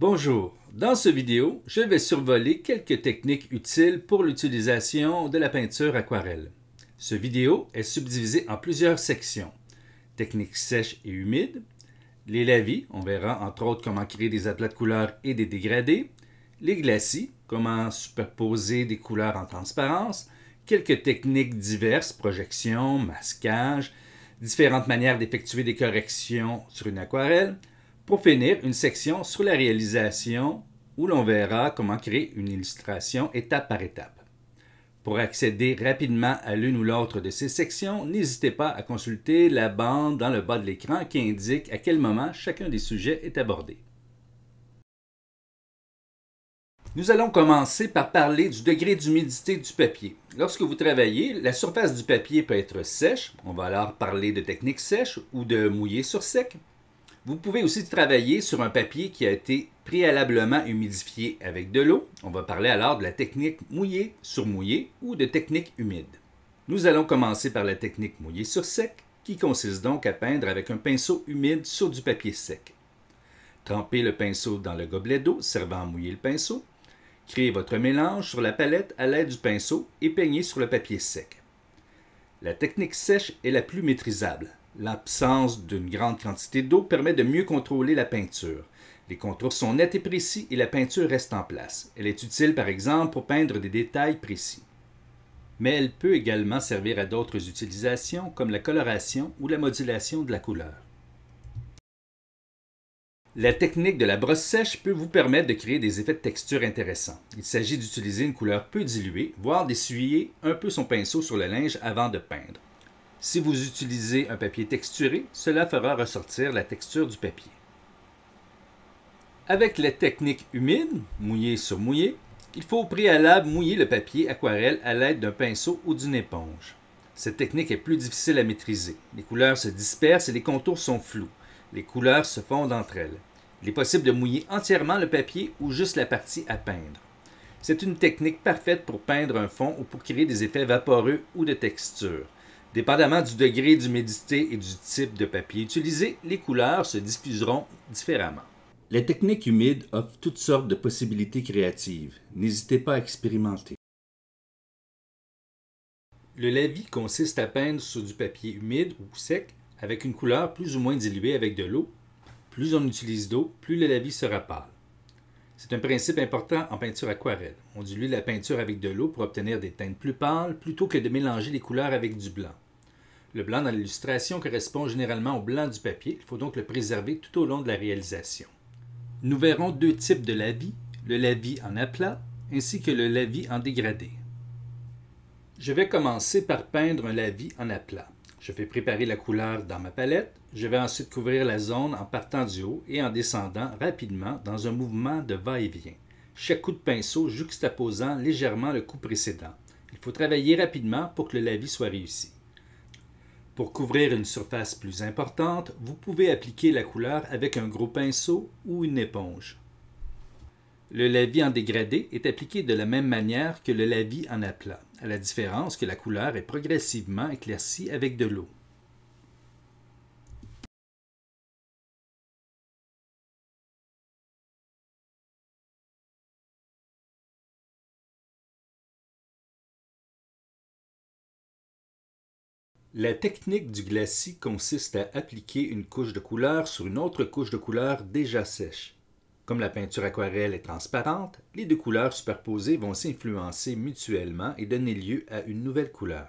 Bonjour, dans ce vidéo, je vais survoler quelques techniques utiles pour l'utilisation de la peinture aquarelle. Ce vidéo est subdivisé en plusieurs sections. Techniques sèches et humides, les lavis, on verra entre autres comment créer des aplats de couleurs et des dégradés, les glacis, comment superposer des couleurs en transparence, quelques techniques diverses, projection, masquage, différentes manières d'effectuer des corrections sur une aquarelle, pour finir, une section sur la réalisation où l'on verra comment créer une illustration étape par étape. Pour accéder rapidement à l'une ou l'autre de ces sections, n'hésitez pas à consulter la bande dans le bas de l'écran qui indique à quel moment chacun des sujets est abordé. Nous allons commencer par parler du degré d'humidité du papier. Lorsque vous travaillez, la surface du papier peut être sèche, on va alors parler de technique sèche ou de mouillé sur sec, vous pouvez aussi travailler sur un papier qui a été préalablement humidifié avec de l'eau. On va parler alors de la technique mouillée sur mouillée ou de technique humide. Nous allons commencer par la technique mouillée sur sec, qui consiste donc à peindre avec un pinceau humide sur du papier sec. Trempez le pinceau dans le gobelet d'eau servant à mouiller le pinceau. Créez votre mélange sur la palette à l'aide du pinceau et peignez sur le papier sec. La technique sèche est la plus maîtrisable. L'absence d'une grande quantité d'eau permet de mieux contrôler la peinture. Les contours sont nets et précis et la peinture reste en place. Elle est utile par exemple pour peindre des détails précis. Mais elle peut également servir à d'autres utilisations comme la coloration ou la modulation de la couleur. La technique de la brosse sèche peut vous permettre de créer des effets de texture intéressants. Il s'agit d'utiliser une couleur peu diluée, voire d'essuyer un peu son pinceau sur le linge avant de peindre. Si vous utilisez un papier texturé, cela fera ressortir la texture du papier. Avec la technique humide, mouillé sur mouillé, il faut au préalable mouiller le papier aquarelle à l'aide d'un pinceau ou d'une éponge. Cette technique est plus difficile à maîtriser. Les couleurs se dispersent et les contours sont flous. Les couleurs se fondent entre elles. Il est possible de mouiller entièrement le papier ou juste la partie à peindre. C'est une technique parfaite pour peindre un fond ou pour créer des effets vaporeux ou de texture. Dépendamment du degré d'humidité et du type de papier utilisé, les couleurs se diffuseront différemment. Les techniques humides offrent toutes sortes de possibilités créatives. N'hésitez pas à expérimenter. Le lavis consiste à peindre sur du papier humide ou sec avec une couleur plus ou moins diluée avec de l'eau. Plus on utilise d'eau, plus le lavis sera pâle. C'est un principe important en peinture aquarelle. On dilue la peinture avec de l'eau pour obtenir des teintes plus pâles plutôt que de mélanger les couleurs avec du blanc. Le blanc dans l'illustration correspond généralement au blanc du papier, il faut donc le préserver tout au long de la réalisation. Nous verrons deux types de lavis, le lavis en aplat ainsi que le lavis en dégradé. Je vais commencer par peindre un lavis en aplat. Je vais préparer la couleur dans ma palette, je vais ensuite couvrir la zone en partant du haut et en descendant rapidement dans un mouvement de va-et-vient, chaque coup de pinceau juxtaposant légèrement le coup précédent. Il faut travailler rapidement pour que le lavis soit réussi. Pour couvrir une surface plus importante, vous pouvez appliquer la couleur avec un gros pinceau ou une éponge. Le lavis en dégradé est appliqué de la même manière que le lavis en aplat, à la différence que la couleur est progressivement éclaircie avec de l'eau. La technique du glacis consiste à appliquer une couche de couleur sur une autre couche de couleur déjà sèche. Comme la peinture aquarelle est transparente, les deux couleurs superposées vont s'influencer mutuellement et donner lieu à une nouvelle couleur.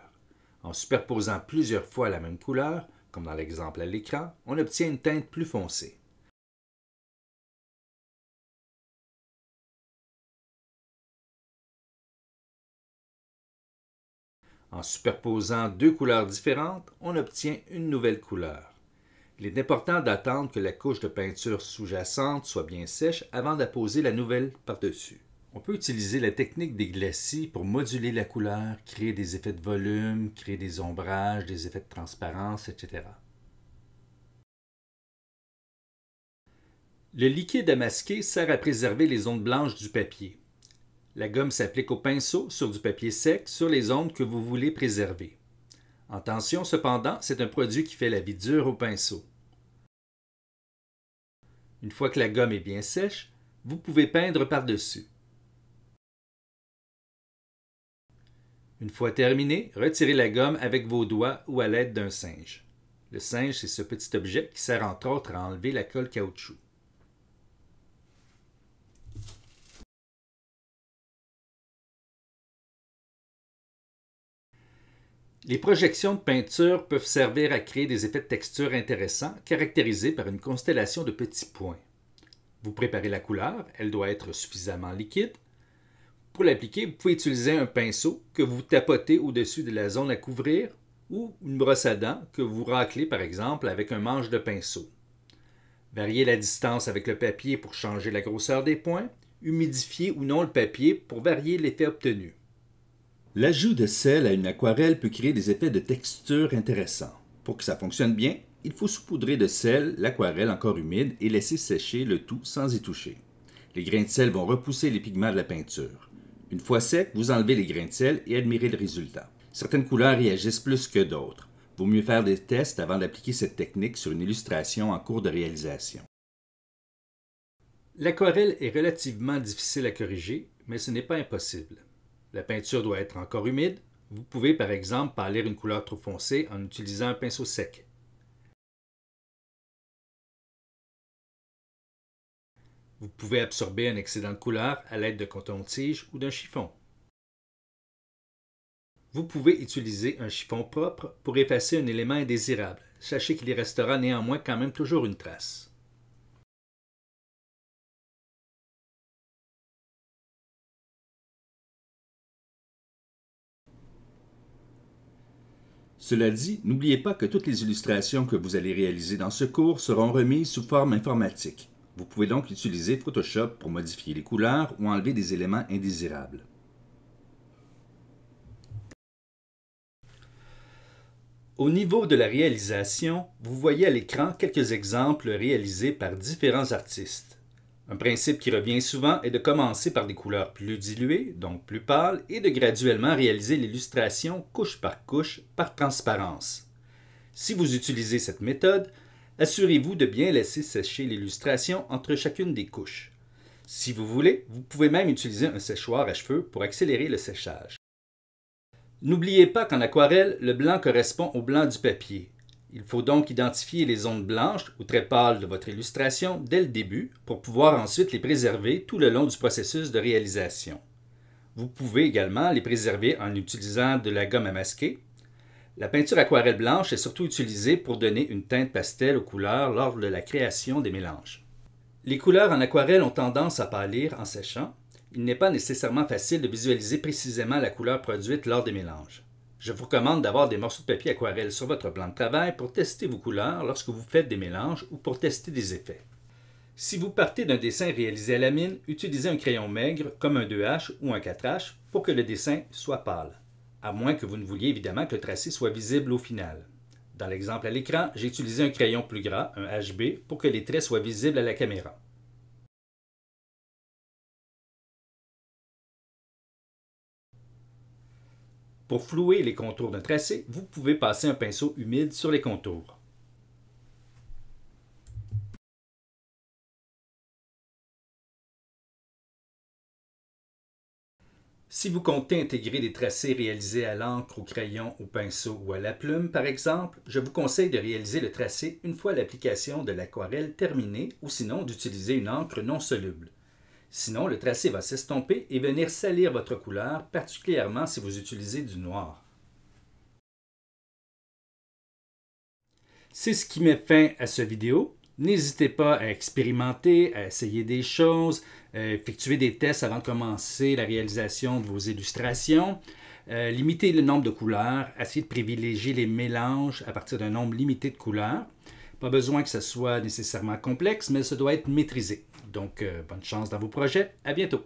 En superposant plusieurs fois la même couleur, comme dans l'exemple à l'écran, on obtient une teinte plus foncée. En superposant deux couleurs différentes, on obtient une nouvelle couleur. Il est important d'attendre que la couche de peinture sous-jacente soit bien sèche avant d'apposer la nouvelle par-dessus. On peut utiliser la technique des glacis pour moduler la couleur, créer des effets de volume, créer des ombrages, des effets de transparence, etc. Le liquide à masquer sert à préserver les zones blanches du papier. La gomme s'applique au pinceau sur du papier sec sur les ondes que vous voulez préserver. En tension, cependant, c'est un produit qui fait la vie dure au pinceau. Une fois que la gomme est bien sèche, vous pouvez peindre par-dessus. Une fois terminé, retirez la gomme avec vos doigts ou à l'aide d'un singe. Le singe, c'est ce petit objet qui sert entre autres à enlever la colle caoutchouc. Les projections de peinture peuvent servir à créer des effets de texture intéressants, caractérisés par une constellation de petits points. Vous préparez la couleur, elle doit être suffisamment liquide. Pour l'appliquer, vous pouvez utiliser un pinceau que vous tapotez au-dessus de la zone à couvrir ou une brosse à dents que vous raclez par exemple avec un manche de pinceau. Variez la distance avec le papier pour changer la grosseur des points, humidifiez ou non le papier pour varier l'effet obtenu. L'ajout de sel à une aquarelle peut créer des effets de texture intéressants. Pour que ça fonctionne bien, il faut saupoudrer de sel l'aquarelle encore humide et laisser sécher le tout sans y toucher. Les grains de sel vont repousser les pigments de la peinture. Une fois sec, vous enlevez les grains de sel et admirez le résultat. Certaines couleurs réagissent plus que d'autres. Vaut mieux faire des tests avant d'appliquer cette technique sur une illustration en cours de réalisation. L'aquarelle est relativement difficile à corriger, mais ce n'est pas impossible. La peinture doit être encore humide. Vous pouvez par exemple parler une couleur trop foncée en utilisant un pinceau sec. Vous pouvez absorber un excédent de couleur à l'aide de coton-tige ou d'un chiffon. Vous pouvez utiliser un chiffon propre pour effacer un élément indésirable. Sachez qu'il y restera néanmoins quand même toujours une trace. Cela dit, n'oubliez pas que toutes les illustrations que vous allez réaliser dans ce cours seront remises sous forme informatique. Vous pouvez donc utiliser Photoshop pour modifier les couleurs ou enlever des éléments indésirables. Au niveau de la réalisation, vous voyez à l'écran quelques exemples réalisés par différents artistes. Un principe qui revient souvent est de commencer par des couleurs plus diluées, donc plus pâles, et de graduellement réaliser l'illustration couche par couche par transparence. Si vous utilisez cette méthode, assurez-vous de bien laisser sécher l'illustration entre chacune des couches. Si vous voulez, vous pouvez même utiliser un séchoir à cheveux pour accélérer le séchage. N'oubliez pas qu'en aquarelle, le blanc correspond au blanc du papier, il faut donc identifier les zones blanches ou très pâles de votre illustration dès le début pour pouvoir ensuite les préserver tout le long du processus de réalisation. Vous pouvez également les préserver en utilisant de la gomme à masquer. La peinture aquarelle blanche est surtout utilisée pour donner une teinte pastel aux couleurs lors de la création des mélanges. Les couleurs en aquarelle ont tendance à pâlir en séchant. Il n'est pas nécessairement facile de visualiser précisément la couleur produite lors des mélanges. Je vous recommande d'avoir des morceaux de papier aquarelle sur votre plan de travail pour tester vos couleurs lorsque vous faites des mélanges ou pour tester des effets. Si vous partez d'un dessin réalisé à la mine, utilisez un crayon maigre comme un 2H ou un 4H pour que le dessin soit pâle, à moins que vous ne vouliez évidemment que le tracé soit visible au final. Dans l'exemple à l'écran, j'ai utilisé un crayon plus gras, un HB, pour que les traits soient visibles à la caméra. Pour flouer les contours d'un tracé, vous pouvez passer un pinceau humide sur les contours. Si vous comptez intégrer des tracés réalisés à l'encre, au crayon, au pinceau ou à la plume, par exemple, je vous conseille de réaliser le tracé une fois l'application de l'aquarelle terminée ou sinon d'utiliser une encre non soluble. Sinon, le tracé va s'estomper et venir salir votre couleur, particulièrement si vous utilisez du noir. C'est ce qui met fin à cette vidéo. N'hésitez pas à expérimenter, à essayer des choses, effectuer des tests avant de commencer la réalisation de vos illustrations. Euh, limitez limiter le nombre de couleurs, essayer de privilégier les mélanges à partir d'un nombre limité de couleurs. Pas besoin que ce soit nécessairement complexe, mais ça doit être maîtrisé. Donc, euh, bonne chance dans vos projets. À bientôt.